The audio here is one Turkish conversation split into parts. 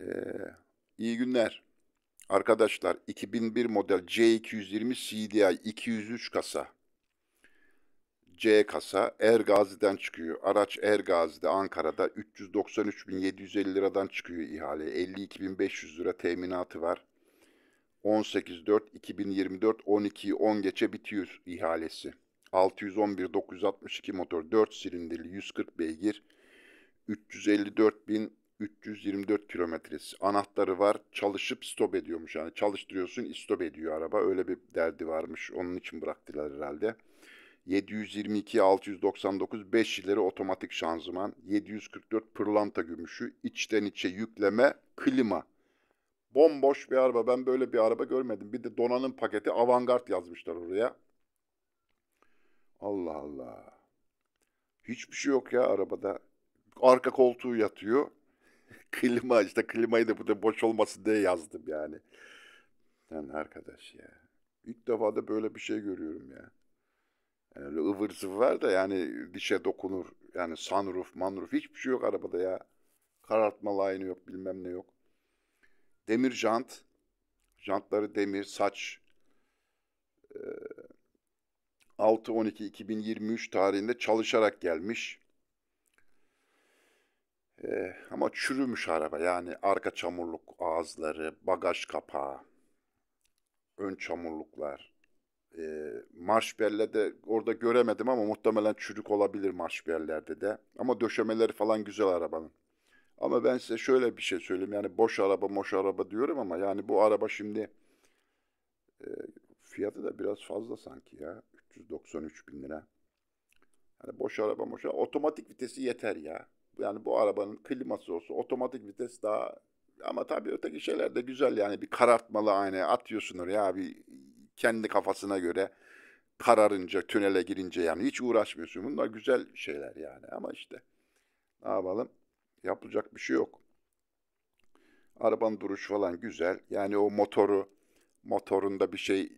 Ee, iyi günler. Arkadaşlar 2001 model C220 CDI 203 kasa. C kasa Ergazi'den çıkıyor. Araç Ergazi'de Ankara'da 393.750 liradan çıkıyor ihale. 52.500 lira teminatı var. 18.4.2024 12 10 geçe bitiyor ihalesi. 611 962 motor 4 silindirli 140 beygir 354.000 324 kilometresi. Anahtarı var. Çalışıp stop ediyormuş. Yani çalıştırıyorsun stop ediyor araba. Öyle bir derdi varmış. Onun için bıraktılar herhalde. 722 699 5 ileri otomatik şanzıman. 744 pırlanta gümüşü. içten içe yükleme. Klima. Bomboş bir araba. Ben böyle bir araba görmedim. Bir de donanım paketi avantgard yazmışlar oraya. Allah Allah. Hiçbir şey yok ya arabada. Arka koltuğu yatıyor klima işte klimayı da burada boş olmasın diye yazdım yani. Yani arkadaş ya. İlk defa da böyle bir şey görüyorum ya. Yani öyle ıvır zıvır da yani dişe dokunur. Yani sunroof, manroof hiçbir şey yok arabada ya. Karartma line'ı yok bilmem ne yok. Demir jant. Jantları demir, saç. Ee, 6-12-2023 tarihinde çalışarak gelmiş. E, ama çürümüş araba yani arka çamurluk ağızları, bagaj kapağı, ön çamurluklar. E, eh, marşberlerde orada göremedim ama muhtemelen çürük olabilir marşbellerde de. Ama döşemeleri falan güzel arabanın. Ama ben size şöyle bir şey söyleyeyim. Yani boş araba, moş araba diyorum ama yani bu araba şimdi e, fiyatı da biraz fazla sanki ya. 393 bin lira. Yani boş araba, moş araba. Otomatik vitesi yeter ya. Yani bu arabanın kliması olsa otomatik vites daha ama tabii öteki şeyler de güzel yani bir karartmalı aynı atıyorsun ya bir kendi kafasına göre kararınca tünele girince yani hiç uğraşmıyorsun. Bunlar güzel şeyler yani ama işte ne yapalım yapılacak bir şey yok. Arabanın duruş falan güzel. Yani o motoru motorunda bir şey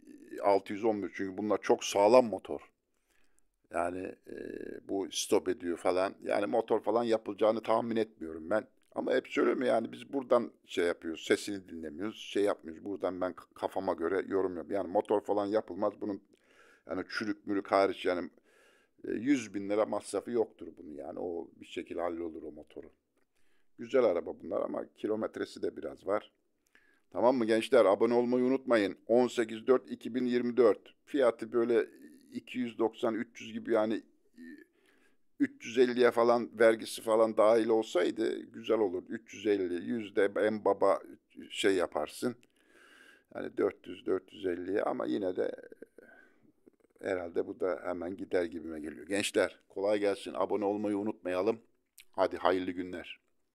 611 çünkü bunlar çok sağlam motor. Yani e, bu stop ediyor falan. Yani motor falan yapılacağını tahmin etmiyorum ben. Ama hep söylüyorum yani biz buradan şey yapıyoruz. Sesini dinlemiyoruz. Şey yapmıyoruz. Buradan ben kafama göre yorum yapıyorum. Yani motor falan yapılmaz. Bunun yani çürük mürük hariç yani 100 bin lira masrafı yoktur bunun yani. O bir şekilde hallolur o motoru. Güzel araba bunlar ama kilometresi de biraz var. Tamam mı gençler? Abone olmayı unutmayın. 18.4.2024. Fiyatı böyle 290-300 gibi yani 350'ye e, falan vergisi falan dahil olsaydı güzel olur. 350, yüzde en baba şey yaparsın. Yani 400-450'ye ama yine de e, herhalde bu da hemen gider gibime geliyor. Gençler kolay gelsin. Abone olmayı unutmayalım. Hadi hayırlı günler.